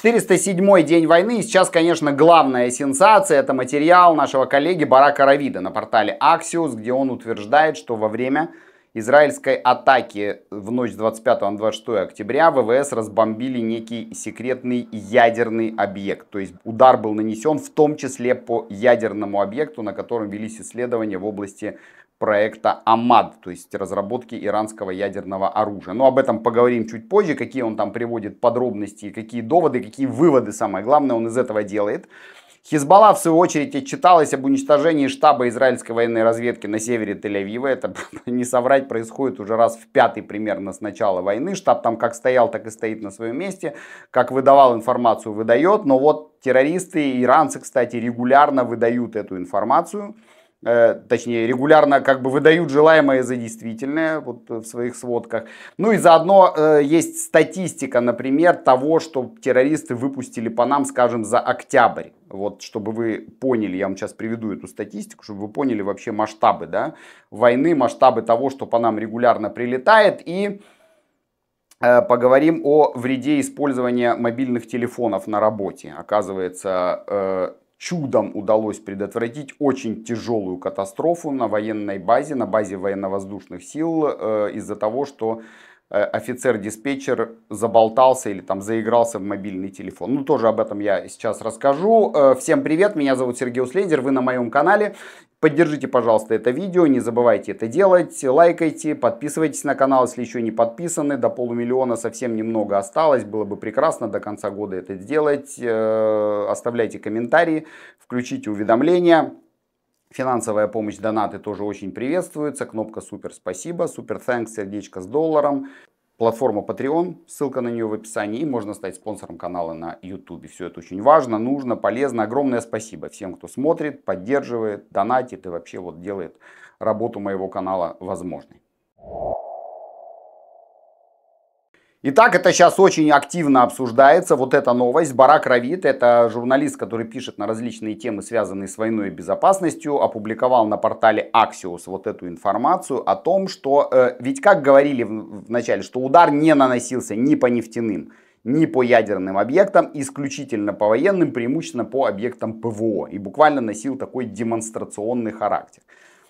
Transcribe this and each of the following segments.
407 день войны. И сейчас, конечно, главная сенсация – это материал нашего коллеги Барака Равида на портале Axios, где он утверждает, что во время израильской атаки в ночь 25 на 26 октября ВВС разбомбили некий секретный ядерный объект. То есть удар был нанесен в том числе по ядерному объекту, на котором велись исследования в области проекта АМАД, то есть разработки иранского ядерного оружия. Но об этом поговорим чуть позже, какие он там приводит подробности, какие доводы, какие выводы, самое главное, он из этого делает. Хизбалла, в свою очередь, отчиталась об уничтожении штаба израильской военной разведки на севере Тель-Авива. Это, не соврать, происходит уже раз в пятый примерно с начала войны. Штаб там как стоял, так и стоит на своем месте. Как выдавал информацию, выдает. Но вот террористы, иранцы, кстати, регулярно выдают эту информацию. Э, точнее, регулярно как бы выдают желаемое за действительное вот э, в своих сводках. Ну и заодно э, есть статистика, например, того, что террористы выпустили по нам, скажем, за октябрь. Вот, чтобы вы поняли, я вам сейчас приведу эту статистику, чтобы вы поняли вообще масштабы, да, войны, масштабы того, что по нам регулярно прилетает и э, поговорим о вреде использования мобильных телефонов на работе. Оказывается, чудом удалось предотвратить очень тяжелую катастрофу на военной базе, на базе военно-воздушных сил, э, из-за того, что Э, офицер-диспетчер заболтался или там заигрался в мобильный телефон. Ну, тоже об этом я сейчас расскажу. Э, всем привет, меня зовут Сергей Услендер, вы на моем канале. Поддержите, пожалуйста, это видео, не забывайте это делать, лайкайте, подписывайтесь на канал, если еще не подписаны, до полумиллиона совсем немного осталось, было бы прекрасно до конца года это сделать, э, оставляйте комментарии, включите уведомления, Финансовая помощь, донаты тоже очень приветствуются. Кнопка супер спасибо, супер thanks, сердечко с долларом. Платформа Patreon, ссылка на нее в описании, и можно стать спонсором канала на YouTube. Все это очень важно, нужно, полезно. Огромное спасибо всем, кто смотрит, поддерживает, донатит и вообще вот делает работу моего канала возможной. Итак, это сейчас очень активно обсуждается, вот эта новость. Барак Равит, это журналист, который пишет на различные темы, связанные с войной и безопасностью, опубликовал на портале Axios вот эту информацию о том, что, э, ведь как говорили в, в начале, что удар не наносился ни по нефтяным, ни по ядерным объектам, исключительно по военным, преимущественно по объектам ПВО. И буквально носил такой демонстрационный характер.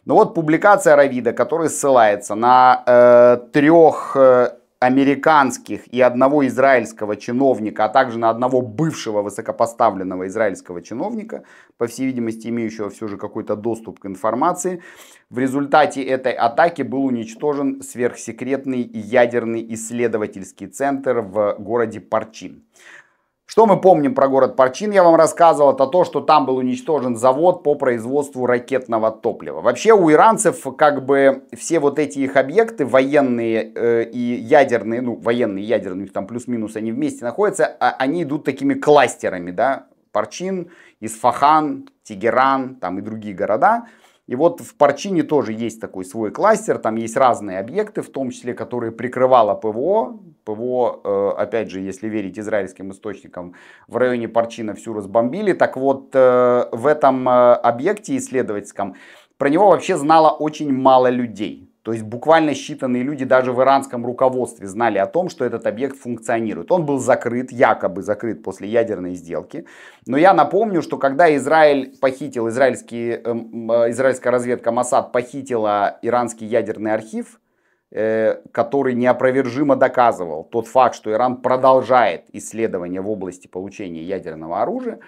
Но вот публикация Равида, которая ссылается на э, трех... Э, американских и одного израильского чиновника, а также на одного бывшего высокопоставленного израильского чиновника, по всей видимости имеющего все же какой-то доступ к информации. В результате этой атаки был уничтожен сверхсекретный ядерный исследовательский центр в городе Парчин. Что мы помним про город Парчин, я вам рассказывал, это то, что там был уничтожен завод по производству ракетного топлива. Вообще у иранцев как бы все вот эти их объекты, военные э, и ядерные, ну военные и ядерные, у них там плюс-минус они вместе находятся, а они идут такими кластерами, да, Парчин, Исфахан, Тегеран там и другие города – и вот в Парчине тоже есть такой свой кластер, там есть разные объекты, в том числе, которые прикрывало ПВО. ПВО, э, опять же, если верить израильским источникам, в районе Парчина всю разбомбили. Так вот, э, в этом э, объекте исследовательском про него вообще знало очень мало людей. То есть буквально считанные люди даже в иранском руководстве знали о том, что этот объект функционирует. Он был закрыт, якобы закрыт после ядерной сделки. Но я напомню, что когда Израиль похитил, израильский, эм, э, израильская разведка Масад похитила иранский ядерный архив, э, который неопровержимо доказывал тот факт, что Иран продолжает исследования в области получения ядерного оружия,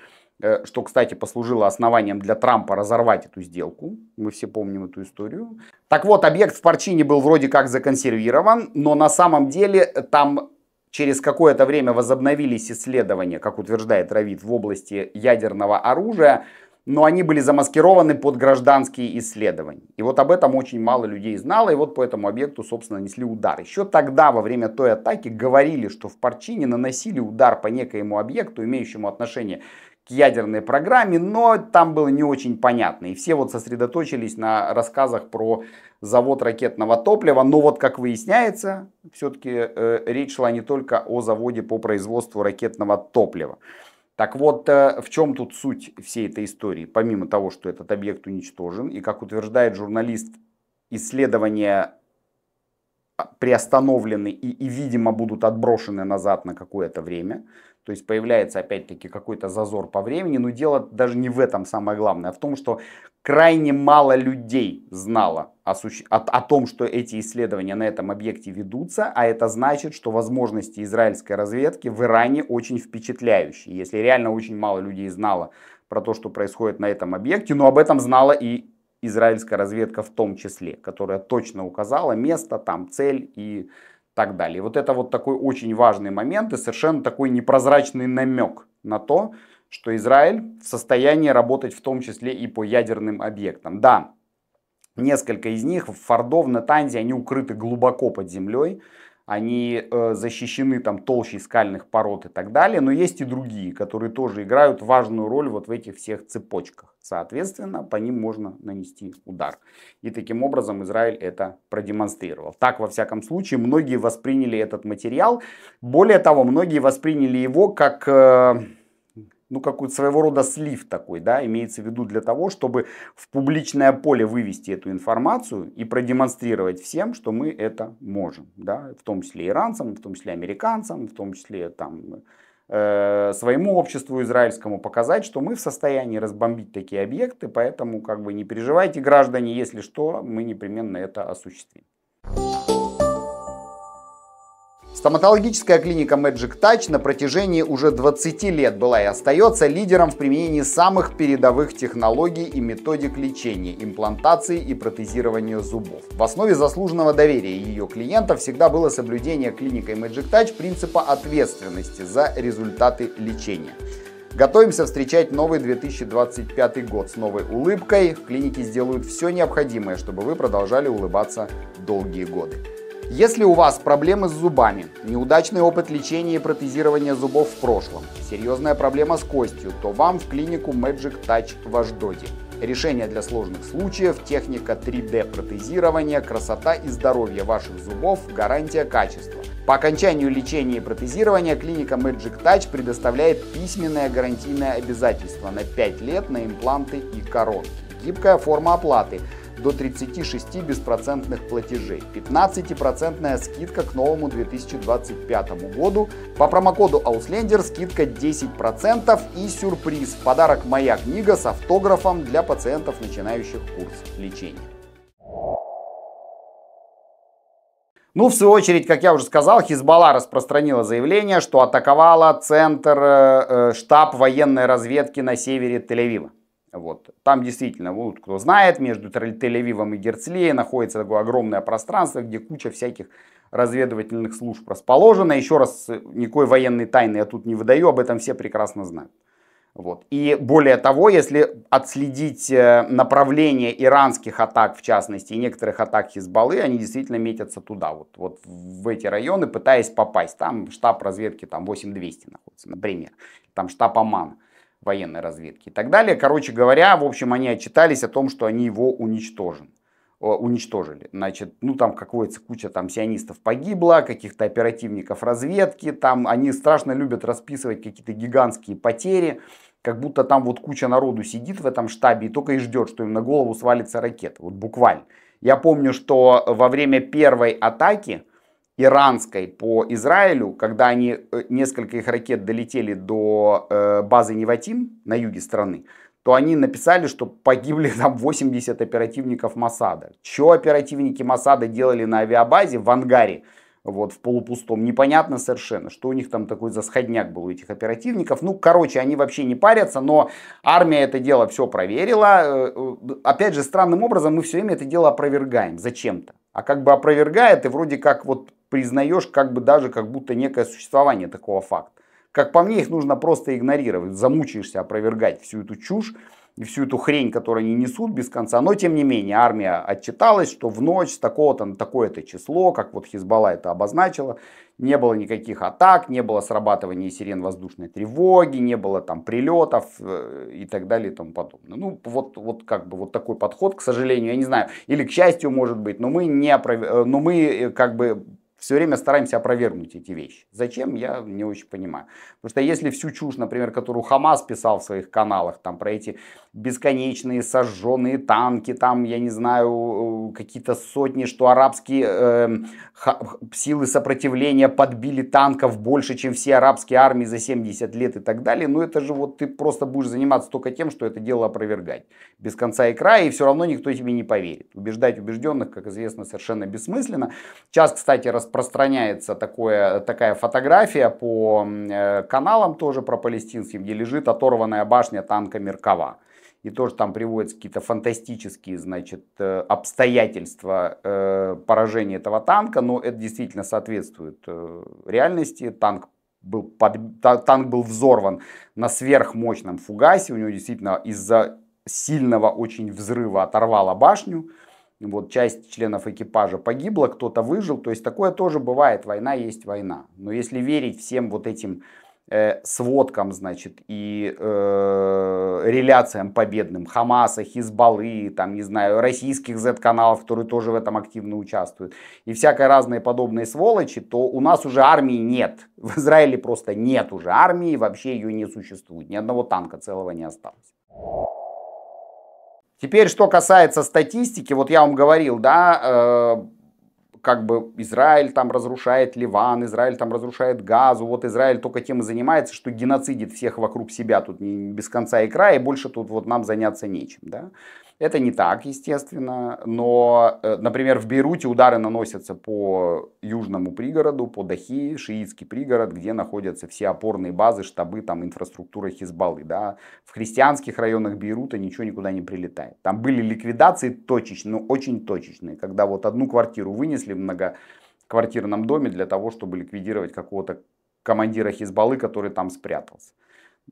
Э, что, кстати, послужило основанием для Трампа разорвать эту сделку. Мы все помним эту историю. Так вот, объект в Парчине был вроде как законсервирован, но на самом деле э, там через какое-то время возобновились исследования, как утверждает Равид, в области ядерного оружия, но они были замаскированы под гражданские исследования. И вот об этом очень мало людей знало, и вот по этому объекту, собственно, нанесли удар. Еще тогда, во время той атаки, говорили, что в Парчине наносили удар по некоему объекту, имеющему отношение к к ядерной программе, но там было не очень понятно. И все вот сосредоточились на рассказах про завод ракетного топлива. Но вот как выясняется, все-таки э, речь шла не только о заводе по производству ракетного топлива. Так вот, э, в чем тут суть всей этой истории? Помимо того, что этот объект уничтожен, и как утверждает журналист, исследования а, приостановлены и, и видимо, будут отброшены назад на какое-то время. То есть появляется опять-таки какой-то зазор по времени, но дело даже не в этом самое главное, а в том, что крайне мало людей знало о, суще... о, о том, что эти исследования на этом объекте ведутся, а это значит, что возможности израильской разведки в Иране очень впечатляющие. Если реально очень мало людей знало про то, что происходит на этом объекте, но об этом знала и израильская разведка в том числе, которая точно указала место, там цель и так далее. И вот это вот такой очень важный момент и совершенно такой непрозрачный намек на то, что Израиль в состоянии работать в том числе и по ядерным объектам. Да, несколько из них, в Фордов, Натанзи, они укрыты глубоко под землей они э, защищены там толщей скальных пород и так далее, но есть и другие, которые тоже играют важную роль вот в этих всех цепочках. Соответственно, по ним можно нанести удар. И таким образом Израиль это продемонстрировал. Так, во всяком случае, многие восприняли этот материал. Более того, многие восприняли его как... Э, ну, какой-то своего рода слив такой, да, имеется в виду для того, чтобы в публичное поле вывести эту информацию и продемонстрировать всем, что мы это можем, да, в том числе иранцам, в том числе американцам, в том числе там э, своему обществу израильскому показать, что мы в состоянии разбомбить такие объекты, поэтому как бы не переживайте, граждане, если что, мы непременно это осуществим. Стоматологическая клиника Magic Touch на протяжении уже 20 лет была и остается лидером в применении самых передовых технологий и методик лечения, имплантации и протезирования зубов. В основе заслуженного доверия ее клиентов всегда было соблюдение клиникой Magic Touch принципа ответственности за результаты лечения. Готовимся встречать новый 2025 год с новой улыбкой. В клинике сделают все необходимое, чтобы вы продолжали улыбаться долгие годы. Если у вас проблемы с зубами, неудачный опыт лечения и протезирования зубов в прошлом, серьезная проблема с костью, то вам в клинику Magic Touch в Аждоде. Решение для сложных случаев, техника 3D-протезирования, красота и здоровье ваших зубов, гарантия качества. По окончанию лечения и протезирования клиника Magic Touch предоставляет письменное гарантийное обязательство на 5 лет на импланты и коронки. Гибкая форма оплаты – до 36 беспроцентных платежей. 15% скидка к новому 2025 году. По промокоду Auslander скидка 10% и сюрприз. подарок моя книга с автографом для пациентов, начинающих курс лечения. Ну, в свою очередь, как я уже сказал, Хизбалла распространила заявление, что атаковала центр э, э штаб военной разведки на севере Тель-Авива. Вот. Там действительно, вот, кто знает, между Тель-Авивом и Герцлией находится такое огромное пространство, где куча всяких разведывательных служб расположена. Еще раз, э, никакой военной тайны я тут не выдаю, об этом все прекрасно знают. Вот. И более того, если отследить э, направление иранских атак, в частности, и некоторых атак Хизбаллы, они действительно метятся туда, вот, вот в эти районы, пытаясь попасть. Там штаб разведки там 8200 находится, например. Там штаб Омана военной разведки и так далее. Короче говоря, в общем, они отчитались о том, что они его уничтожен, уничтожили. Значит, ну там какое-то куча там сионистов погибла, каких-то оперативников разведки, там они страшно любят расписывать какие-то гигантские потери, как будто там вот куча народу сидит в этом штабе и только и ждет, что им на голову свалится ракета, вот буквально. Я помню, что во время первой атаки, иранской по Израилю, когда они, э, несколько их ракет долетели до э, базы Неватим на юге страны, то они написали, что погибли там 80 оперативников Масада. Что оперативники Масада делали на авиабазе в ангаре, вот, в полупустом, непонятно совершенно, что у них там такой засходняк был у этих оперативников. Ну, короче, они вообще не парятся, но армия это дело все проверила. Э, опять же, странным образом мы все время это дело опровергаем зачем-то. А как бы опровергает и вроде как вот признаешь как бы даже как будто некое существование такого факта. Как по мне, их нужно просто игнорировать, замучаешься опровергать всю эту чушь и всю эту хрень, которую они несут без конца. Но, тем не менее, армия отчиталась, что в ночь с такого-то на такое-то число, как вот Хизбалла это обозначила, не было никаких атак, не было срабатывания сирен воздушной тревоги, не было там прилетов э, и так далее и тому подобное. Ну, вот, вот как бы вот такой подход, к сожалению, я не знаю, или к счастью, может быть, но мы, не опров... Э, но мы э, как бы все время стараемся опровергнуть эти вещи. Зачем, я не очень понимаю. Потому что если всю чушь, например, которую Хамас писал в своих каналах, там про эти бесконечные сожженные танки, там, я не знаю, э, какие-то сотни, что арабские э, силы сопротивления подбили танков больше, чем все арабские армии за 70 лет и так далее, ну это же вот ты просто будешь заниматься только тем, что это дело опровергать. Без конца и края, и все равно никто тебе не поверит. Убеждать убежденных, как известно, совершенно бессмысленно. Сейчас, кстати, раз распространяется такое, такая фотография по э, каналам тоже про палестинским, где лежит оторванная башня танка Меркава. И тоже там приводятся какие-то фантастические, значит, э, обстоятельства э, поражения этого танка, но это действительно соответствует реальности. Танк был, под, танк был взорван на сверхмощном фугасе, у него действительно из-за сильного очень взрыва оторвало башню, вот часть членов экипажа погибла, кто-то выжил, то есть такое тоже бывает, война есть война. Но если верить всем вот этим э, сводкам, значит, и э, реляциям победным Хамаса, Хизбаллы, там, не знаю, российских Z-каналов, которые тоже в этом активно участвуют, и всякой разные подобные сволочи, то у нас уже армии нет. В Израиле просто нет уже армии, вообще ее не существует. Ни одного танка целого не осталось. Теперь, что касается статистики, вот я вам говорил, да, э, как бы Израиль там разрушает Ливан, Израиль там разрушает Газу, вот Израиль только тем и занимается, что геноцидит всех вокруг себя тут не, без конца и края, и больше тут вот нам заняться нечем, да. Это не так, естественно, но, э, например, в Бейруте удары наносятся по южному пригороду, по Дахи, шиитский пригород, где находятся все опорные базы, штабы, там инфраструктура Хизбаллы. Да. В христианских районах Бейрута ничего никуда не прилетает. Там были ликвидации точечные, но ну, очень точечные, когда вот одну квартиру вынесли в многоквартирном доме для того, чтобы ликвидировать какого-то командира Хизбаллы, который там спрятался.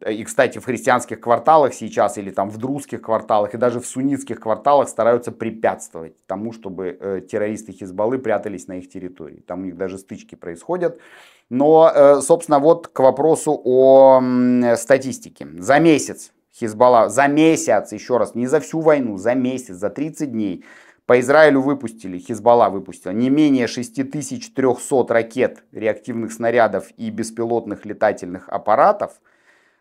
Э, и, кстати, в христианских кварталах сейчас, или там в друзских кварталах, и даже в суннитских кварталах стараются препятствовать тому, чтобы э, террористы Хизбаллы прятались на их территории. Там у них даже стычки происходят. Но, э, собственно, вот к вопросу о э, статистике. За месяц Хизбалла, за месяц, еще раз, не за всю войну, за месяц, за 30 дней по Израилю выпустили, Хизбалла выпустила не менее 6300 ракет, реактивных снарядов и беспилотных летательных аппаратов.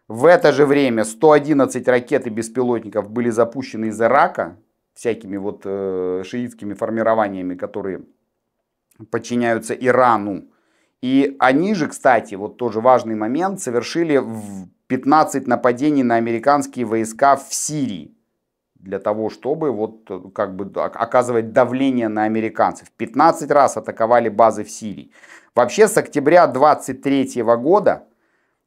В это же время 111 ракет и беспилотников были запущены из Ирака всякими вот э, шиитскими формированиями, которые подчиняются Ирану. И они же, кстати, вот тоже важный момент, совершили 15 нападений на американские войска в Сирии для того, чтобы вот э, как бы оказывать давление на американцев. 15 раз атаковали базы в Сирии. Вообще с октября 23 года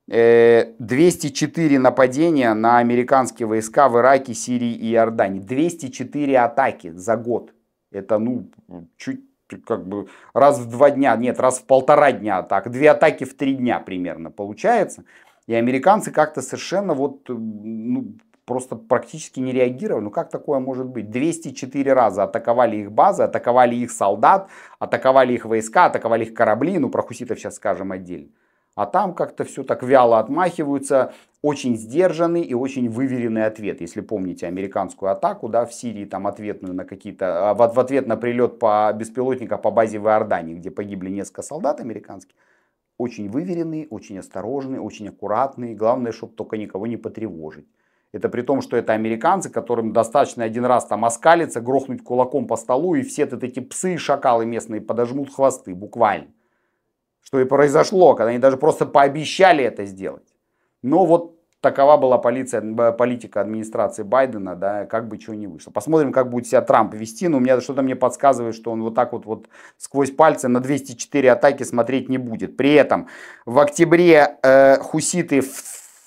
204 э, нападения на американские войска в Ираке, Сирии и Иордании. 204 атаки за год. Это, ну, чуть как бы раз в два дня, нет, раз в полтора дня атак. Две атаки в три дня примерно получается. И американцы как-то совершенно вот, ну, просто практически не реагировали. Ну как такое может быть? 204 раза атаковали их базы, атаковали их солдат, атаковали их войска, атаковали их корабли. Ну про хуситов сейчас скажем отдельно а там как-то все так вяло отмахиваются, очень сдержанный и очень выверенный ответ. Если помните американскую атаку да, в Сирии, там ответную на какие-то, а, в, в ответ на прилет по беспилотника по базе в Иордании, где погибли несколько солдат американских, очень выверенный, очень осторожный, очень аккуратный, главное, чтобы только никого не потревожить. Это при том, что это американцы, которым достаточно один раз там оскалиться, грохнуть кулаком по столу, и все тут эти псы и шакалы местные подожмут хвосты, буквально что и произошло, когда они даже просто пообещали это сделать. Но вот такова была полиция, политика администрации Байдена, да, как бы чего не вышло. Посмотрим, как будет себя Трамп вести, но у меня что-то мне подсказывает, что он вот так вот, вот сквозь пальцы на 204 атаки смотреть не будет. При этом в октябре э, хуситы в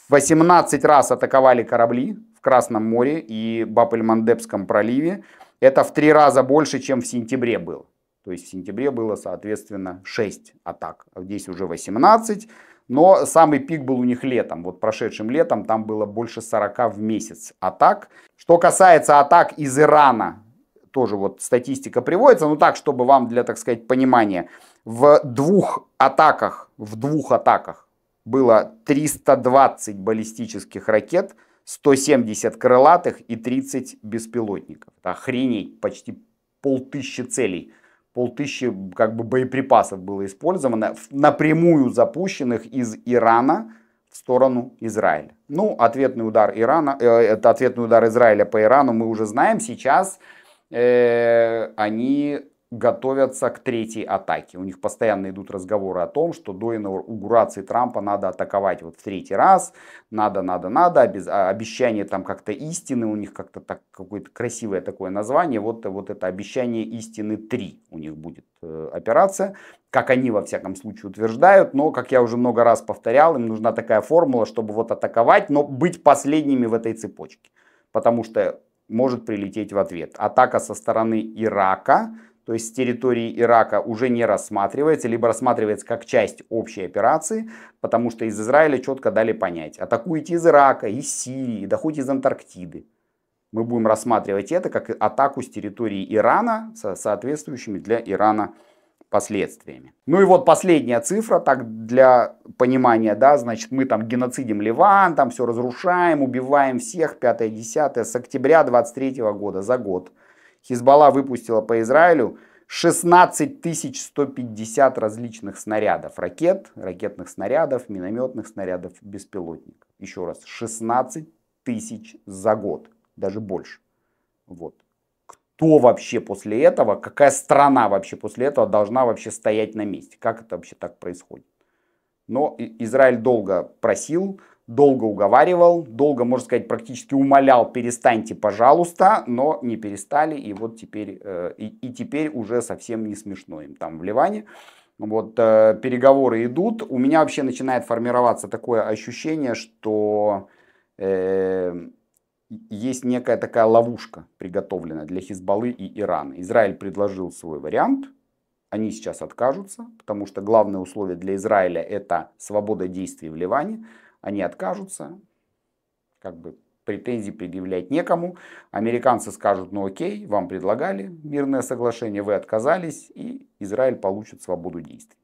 18 раз атаковали корабли в Красном море и Баб-эль-Мандебском проливе. Это в три раза больше, чем в сентябре было. То есть в сентябре было, соответственно, 6 атак, а здесь уже 18. Но самый пик был у них летом. Вот прошедшим летом там было больше 40 в месяц атак. Что касается атак из Ирана, тоже вот статистика приводится, ну так, чтобы вам для, так сказать, понимания. В двух атаках, в двух атаках было 320 баллистических ракет, 170 крылатых и 30 беспилотников. Это охренеть, почти полтысячи целей полтысячи как бы боеприпасов было использовано, напрямую запущенных из Ирана в сторону Израиля. Ну, ответный удар Ирана, э, это ответный удар Израиля по Ирану мы уже знаем. Сейчас э, они готовятся к третьей атаке. У них постоянно идут разговоры о том, что до инаугурации Трампа надо атаковать вот в третий раз, надо, надо, надо, обез... А, обещание там как-то истины, у них как-то так какое-то красивое такое название, вот, вот это обещание истины 3 у них будет э, операция, как они во всяком случае утверждают, но, как я уже много раз повторял, им нужна такая формула, чтобы вот атаковать, но быть последними в этой цепочке, потому что может прилететь в ответ. Атака со стороны Ирака – то есть с территории Ирака, уже не рассматривается, либо рассматривается как часть общей операции, потому что из Израиля четко дали понять, атакуете из Ирака, из Сирии, да хоть из Антарктиды. Мы будем рассматривать это как атаку с территории Ирана со соответствующими для Ирана последствиями. Ну и вот последняя цифра, так для понимания, да, значит, мы там геноцидим Ливан, там все разрушаем, убиваем всех, 5-10, с октября 23 года за год Хизбалла выпустила по Израилю 16 150 различных снарядов. Ракет, ракетных снарядов, минометных снарядов, беспилотников. Еще раз, 16 тысяч за год, даже больше. Вот. Кто вообще после этого, какая страна вообще после этого должна вообще стоять на месте? Как это вообще так происходит? Но Израиль долго просил, долго уговаривал, долго, можно сказать, практически умолял, перестаньте, пожалуйста, но не перестали, и вот теперь, э, и, и теперь уже совсем не смешно им там в Ливане. Вот э, переговоры идут. У меня вообще начинает формироваться такое ощущение, что э, есть некая такая ловушка приготовленная для Хизбаллы и Ирана. Израиль предложил свой вариант, они сейчас откажутся, потому что главное условие для Израиля это свобода действий в Ливане они откажутся, как бы претензий предъявлять некому. Американцы скажут, ну окей, вам предлагали мирное соглашение, вы отказались, и Израиль получит свободу действий.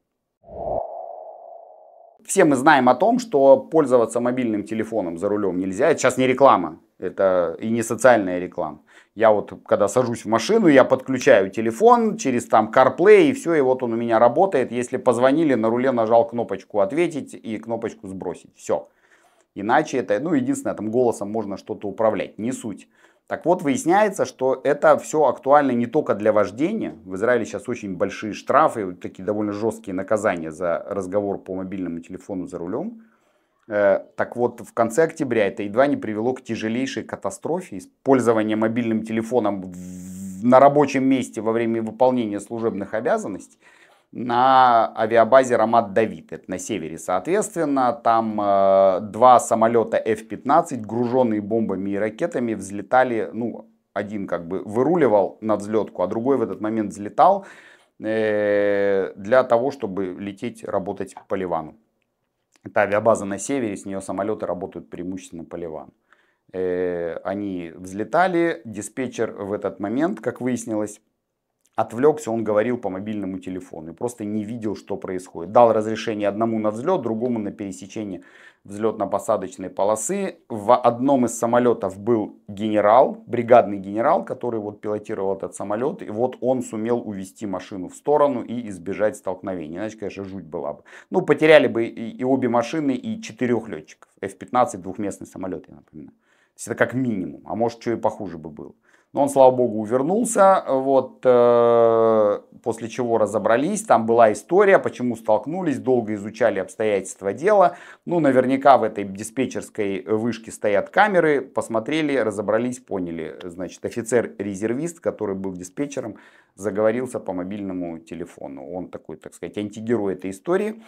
Все мы знаем о том, что пользоваться мобильным телефоном за рулем нельзя. Это сейчас не реклама, это и не социальная реклама. Я вот, когда сажусь в машину, я подключаю телефон через там CarPlay, и все, и вот он у меня работает. Если позвонили, на руле нажал кнопочку «Ответить» и кнопочку «Сбросить». Все. Иначе это, ну, единственное, там голосом можно что-то управлять, не суть. Так вот, выясняется, что это все актуально не только для вождения. В Израиле сейчас очень большие штрафы, такие довольно жесткие наказания за разговор по мобильному телефону за рулем. Э, так вот, в конце октября это едва не привело к тяжелейшей катастрофе. Использование мобильным телефоном на рабочем месте во время выполнения служебных обязанностей – на авиабазе Рамат-Давид, это на севере, соответственно. Там э, два самолета F-15, груженные бомбами и ракетами, взлетали, ну, один как бы выруливал на взлетку, а другой в этот момент взлетал э, для того, чтобы лететь, работать по Ливану. Это авиабаза на севере, с нее самолеты работают преимущественно по Ливану. Э, они взлетали, диспетчер в этот момент, как выяснилось, отвлекся, он говорил по мобильному телефону и просто не видел, что происходит. Дал разрешение одному на взлет, другому на пересечение взлетно-посадочной полосы. В одном из самолетов был генерал, бригадный генерал, который вот пилотировал этот самолет. И вот он сумел увести машину в сторону и избежать столкновения. Иначе, конечно, жуть была бы. Ну, потеряли бы и, и обе машины, и четырех летчиков. F-15, двухместный самолет, я напоминаю. То есть это как минимум, а может, что и похуже бы было. Но он, слава богу, увернулся, вот, э, после чего разобрались. Там была история, почему столкнулись, долго изучали обстоятельства дела. Ну, наверняка в этой диспетчерской вышке стоят камеры. Посмотрели, разобрались, поняли. Значит, офицер-резервист, который был диспетчером, заговорился по мобильному телефону. Он такой, так сказать, антигерой этой истории.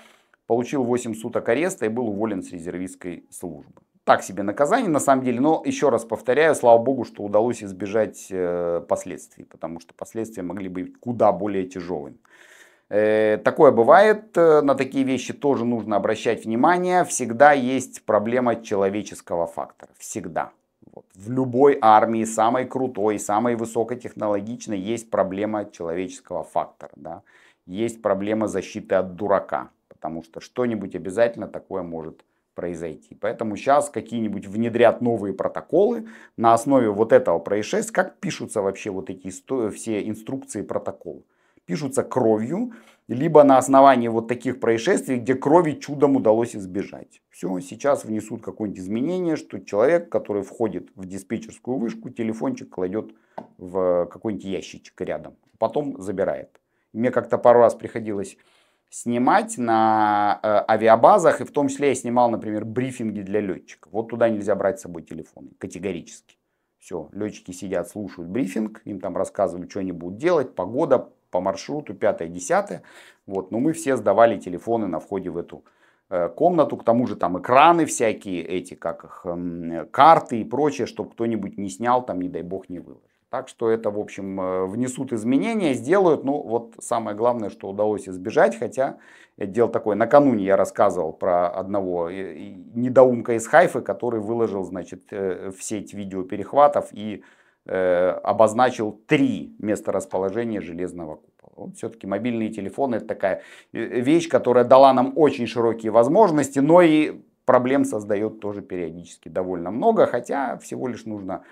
Получил 8 суток ареста и был уволен с резервистской службы так себе наказание, на самом деле. Но еще раз повторяю, слава богу, что удалось избежать э, последствий, потому что последствия могли быть куда более тяжелыми. Э, такое бывает, э, на такие вещи тоже нужно обращать внимание. Всегда есть проблема человеческого фактора. Всегда. Вот. В любой армии, самой крутой, самой высокотехнологичной, есть проблема человеческого фактора. Да? Есть проблема защиты от дурака, потому что что-нибудь обязательно такое может произойти. Поэтому сейчас какие-нибудь внедрят новые протоколы на основе вот этого происшествия. Как пишутся вообще вот эти все инструкции протоколы? Пишутся кровью, либо на основании вот таких происшествий, где крови чудом удалось избежать. Все, сейчас внесут какое-нибудь изменение, что человек, который входит в диспетчерскую вышку, телефончик кладет в какой-нибудь ящичек рядом, потом забирает. Мне как-то пару раз приходилось снимать на э, авиабазах, и в том числе я снимал, например, брифинги для летчиков. Вот туда нельзя брать с собой телефоны, категорически. Все, летчики сидят, слушают брифинг, им там рассказывают, что они будут делать, погода по маршруту, пятое, десятое. Вот, но мы все сдавали телефоны на входе в эту э, комнату, к тому же там экраны всякие эти, как их, э, карты и прочее, чтобы кто-нибудь не снял, там, не дай бог, не выложил. Так что это, в общем, э, внесут изменения, сделают. Ну, вот самое главное, что удалось избежать, хотя это дело такое. Накануне я рассказывал про одного э, недоумка из Хайфы, который выложил, значит, э, в сеть видеоперехватов и э, обозначил три места расположения железного купола. Вот все-таки мобильные телефоны это такая вещь, которая дала нам очень широкие возможности, но и проблем создает тоже периодически довольно много, хотя всего лишь нужно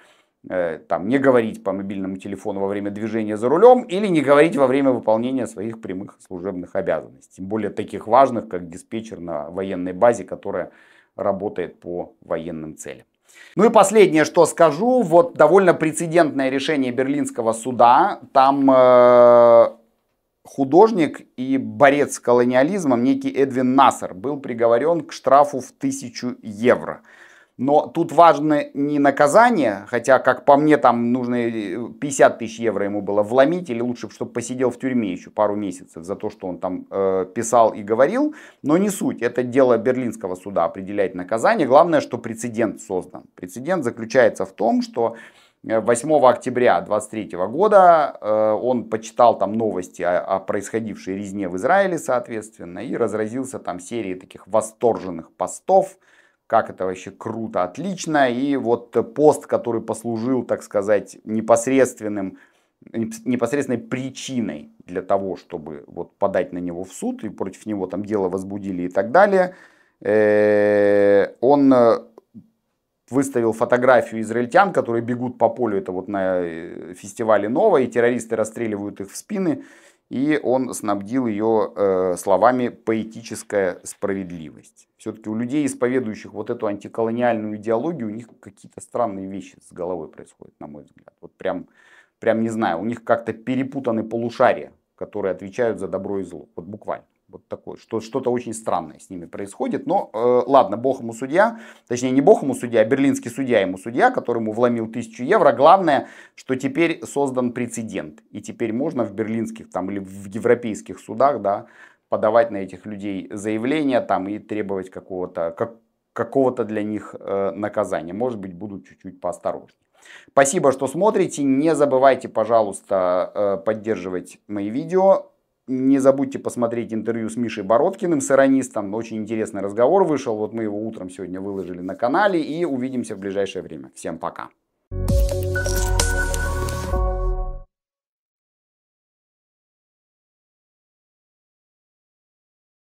Э, там, не говорить по мобильному телефону во время движения за рулем или не говорить во время выполнения своих прямых служебных обязанностей. Тем более таких важных, как диспетчер на военной базе, которая работает по военным целям. Ну и последнее, что скажу, вот довольно прецедентное решение берлинского суда. Там э, художник и борец с колониализмом некий Эдвин Нассер был приговорен к штрафу в 1000 евро – но тут важно не наказание, хотя, как по мне, там нужно 50 тысяч евро ему было вломить, или лучше, чтобы посидел в тюрьме еще пару месяцев за то, что он там э, писал и говорил. Но не суть, это дело берлинского суда определять наказание. Главное, что прецедент создан. Прецедент заключается в том, что 8 э, октября 23 года э, он почитал там новости о, о происходившей резне в Израиле, соответственно, и разразился там серией таких восторженных постов, как это вообще круто, отлично. И вот пост, который послужил, так сказать, непосредственным, непосредственной причиной для того, чтобы вот подать на него в суд, и против него там дело возбудили и так далее, э, он э, выставил фотографию израильтян, которые бегут по полю, это вот на э, фестивале Нова, и террористы расстреливают их в спины и он снабдил ее э, словами «поэтическая справедливость». Все-таки у людей, исповедующих вот эту антиколониальную идеологию, у них какие-то странные вещи с головой происходят, на мой взгляд. Вот прям, прям не знаю, у них как-то перепутаны полушария, которые отвечают за добро и зло, вот буквально. Вот такой, что, что-то очень странное с ними происходит. Но э, ладно, бог ему судья, точнее не бог ему судья, а берлинский судья ему судья, которому вломил тысячу евро. Главное, что теперь создан прецедент. И теперь можно в берлинских там или в европейских судах, да, подавать на этих людей заявления там и требовать какого-то, как, какого-то для них э, наказания. Может быть, будут чуть-чуть поосторожнее. Спасибо, что смотрите. Не забывайте, пожалуйста, э, поддерживать мои видео не забудьте посмотреть интервью с Мишей Бородкиным, с иронистом. Очень интересный разговор вышел. Вот мы его утром сегодня выложили на канале. И увидимся в ближайшее время. Всем пока.